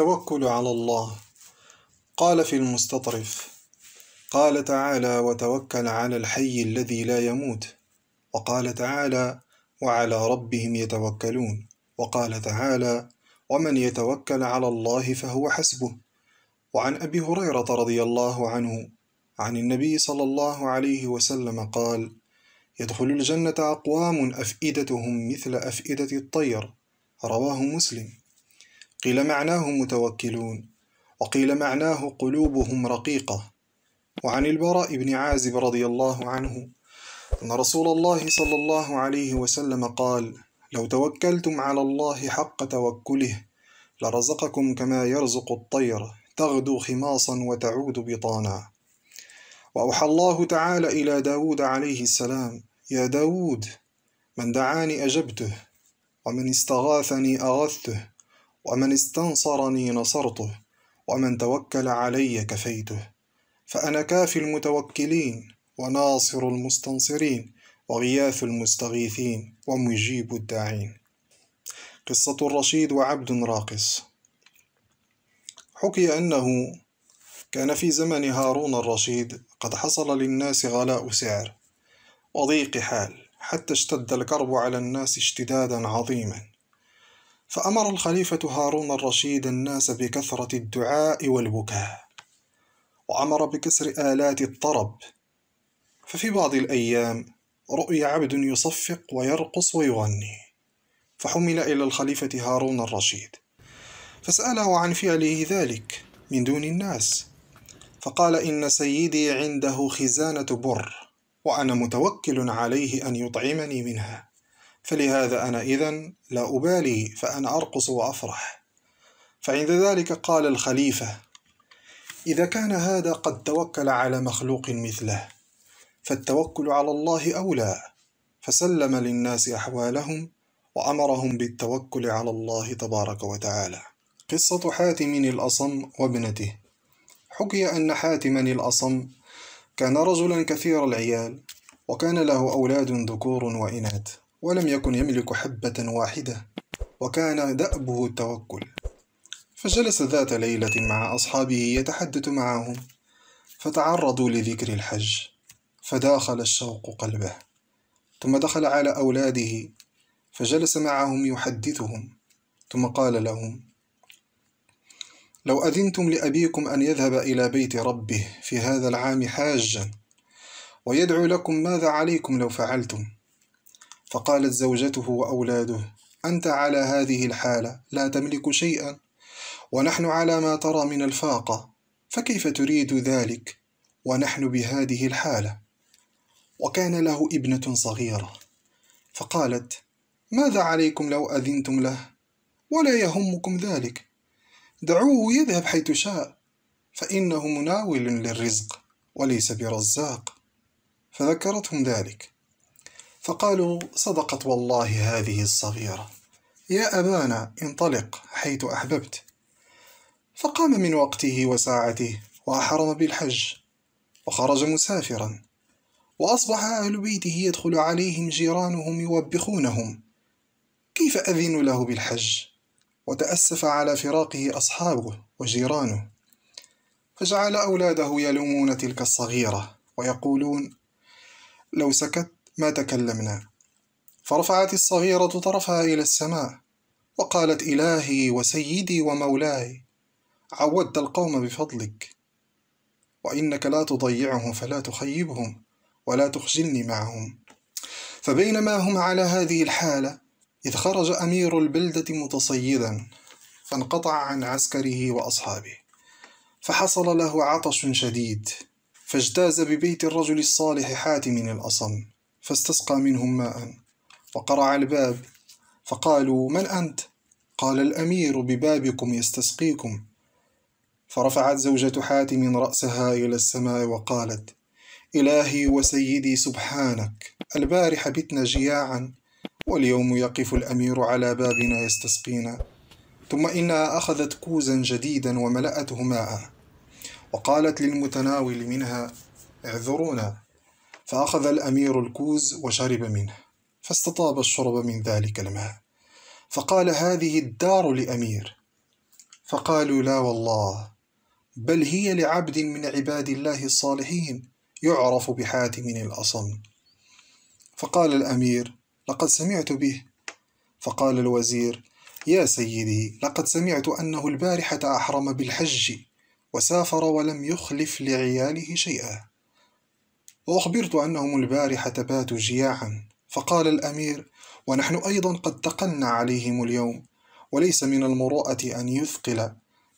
التوكل على الله قال في المستطرف قال تعالى وتوكل على الحي الذي لا يموت وقال تعالى وعلى ربهم يتوكلون وقال تعالى ومن يتوكل على الله فهو حسبه وعن ابي هريره رضي الله عنه عن النبي صلى الله عليه وسلم قال يدخل الجنه اقوام افئدتهم مثل افئده الطير رواه مسلم قيل معناه متوكلون وقيل معناه قلوبهم رقيقة وعن البراء بن عازب رضي الله عنه أن رسول الله صلى الله عليه وسلم قال لو توكلتم على الله حق توكله لرزقكم كما يرزق الطير تغدو خماصا وتعود بطانا وأوحى الله تعالى إلى داود عليه السلام يا داود من دعاني أجبته ومن استغاثني أغثته ومن استنصرني نصرته ومن توكل علي كفيته فأنا كافي المتوكلين وناصر المستنصرين وغياث المستغيثين ومجيب الداعين قصة الرشيد وعبد راقص حكي أنه كان في زمن هارون الرشيد قد حصل للناس غلاء سعر وضيق حال حتى اشتد الكرب على الناس اشتدادا عظيما فأمر الخليفة هارون الرشيد الناس بكثرة الدعاء والبكاء وأمر بكسر آلات الطرب ففي بعض الأيام رؤي عبد يصفق ويرقص ويغني فحمل إلى الخليفة هارون الرشيد فسأله عن فعله ذلك من دون الناس فقال إن سيدي عنده خزانة بر وأنا متوكل عليه أن يطعمني منها فلهذا أنا إذا لا أبالي فأنا أرقص وأفرح فعند ذلك قال الخليفة إذا كان هذا قد توكل على مخلوق مثله فالتوكل على الله أولى فسلم للناس أحوالهم وأمرهم بالتوكل على الله تبارك وتعالى قصة حاتم الأصم وابنته حكي أن حاتما الأصم كان رجلا كثير العيال وكان له أولاد ذكور وإناث ولم يكن يملك حبة واحدة وكان دأبه التوكل فجلس ذات ليلة مع أصحابه يتحدث معهم فتعرضوا لذكر الحج فداخل الشوق قلبه ثم دخل على أولاده فجلس معهم يحدثهم ثم قال لهم لو أذنتم لأبيكم أن يذهب إلى بيت ربه في هذا العام حاجا ويدعو لكم ماذا عليكم لو فعلتم فقالت زوجته وأولاده أنت على هذه الحالة لا تملك شيئا ونحن على ما ترى من الفاقة فكيف تريد ذلك ونحن بهذه الحالة وكان له ابنة صغيرة فقالت ماذا عليكم لو أذنتم له ولا يهمكم ذلك دعوه يذهب حيث شاء فإنه مناول للرزق وليس برزاق فذكرتهم ذلك فقالوا صدقت والله هذه الصغيرة يا أبانا انطلق حيث أحببت فقام من وقته وساعته وأحرم بالحج وخرج مسافرا وأصبح أهل بيته يدخل عليهم جيرانهم يوبخونهم كيف أذن له بالحج وتأسف على فراقه أصحابه وجيرانه فجعل أولاده يلومون تلك الصغيرة ويقولون لو سكت ما تكلمنا فرفعت الصغيرة طرفها إلى السماء وقالت إلهي وسيدي ومولاي عودت القوم بفضلك وإنك لا تضيعهم فلا تخيبهم ولا تخجلني معهم فبينما هم على هذه الحالة إذ خرج أمير البلدة متصيدا فانقطع عن عسكره وأصحابه فحصل له عطش شديد فاجتاز ببيت الرجل الصالح حاتم الأصم فاستسقى منهم ماء وقرع الباب فقالوا من أنت؟ قال الأمير ببابكم يستسقيكم فرفعت زوجة حاتم رأسها إلى السماء وقالت إلهي وسيدي سبحانك البارح بتنا جياعا واليوم يقف الأمير على بابنا يستسقينا ثم إنها أخذت كوزا جديدا وملأته ماء وقالت للمتناول منها اعذرونا فأخذ الأمير الكوز وشرب منه فاستطاب الشرب من ذلك الماء فقال هذه الدار لأمير فقالوا لا والله بل هي لعبد من عباد الله الصالحين يعرف بحاتم الأصم فقال الأمير لقد سمعت به فقال الوزير يا سيدي لقد سمعت أنه البارحة أحرم بالحج وسافر ولم يخلف لعياله شيئا وأخبرت أنهم البارحة باتوا جياعا فقال الأمير ونحن أيضا قد تقلنا عليهم اليوم وليس من المروءة أن يثقل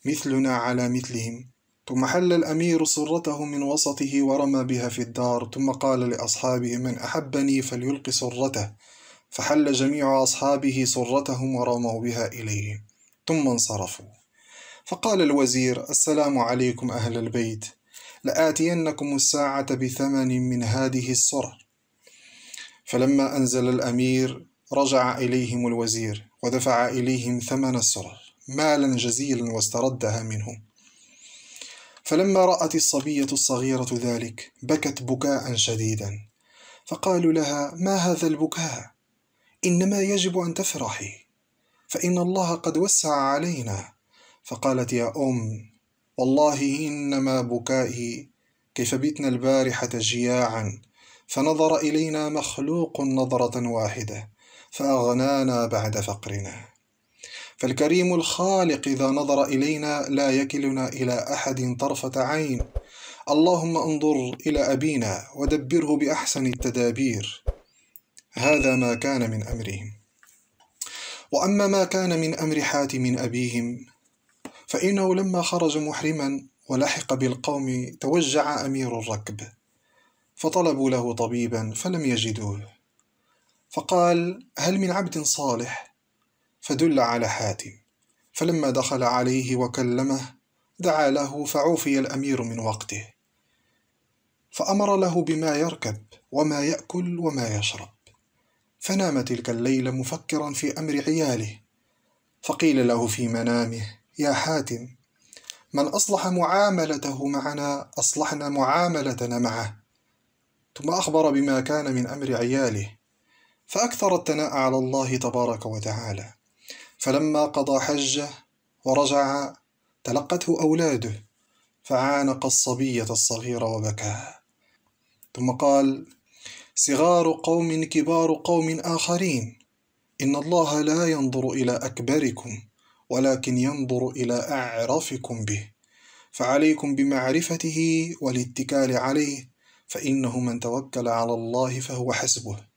مثلنا على مثلهم ثم حل الأمير صرته من وسطه ورمى بها في الدار ثم قال لأصحابه من أحبني فليلقي صرته فحل جميع أصحابه صرتهم ورموا بها إليه ثم انصرفوا فقال الوزير السلام عليكم أهل البيت لآتينكم الساعة بثمن من هذه السرر فلما أنزل الأمير رجع إليهم الوزير ودفع إليهم ثمن السرر مالا جزيلا واستردها منهم فلما رأت الصبية الصغيرة ذلك بكت بكاء شديدا فقالوا لها ما هذا البكاء إنما يجب أن تفرحي فإن الله قد وسع علينا فقالت يا أم والله إنما بكائي كيف بتنا البارحة جياعا فنظر إلينا مخلوق نظرة واحدة فأغنانا بعد فقرنا فالكريم الخالق إذا نظر إلينا لا يكلنا إلى أحد طرفة عين اللهم انظر إلى أبينا ودبره بأحسن التدابير هذا ما كان من أمرهم وأما ما كان من أمر حاتم أبيهم فإنه لما خرج محرما ولحق بالقوم توجع أمير الركب فطلبوا له طبيبا فلم يجدوه فقال هل من عبد صالح فدل على حاتم فلما دخل عليه وكلمه دعا له فعوفي الأمير من وقته فأمر له بما يركب وما يأكل وما يشرب فنام تلك الليلة مفكرا في أمر عياله فقيل له في منامه يا حاتم من أصلح معاملته معنا أصلحنا معاملتنا معه ثم أخبر بما كان من أمر عياله فأكثر الثناء على الله تبارك وتعالى فلما قضى حجه ورجع تلقته أولاده فعانق الصبية الصغيرة وبكى ثم قال صغار قوم كبار قوم آخرين إن الله لا ينظر إلى أكبركم ولكن ينظر إلى أعرفكم به فعليكم بمعرفته والاتكال عليه فإنه من توكل على الله فهو حسبه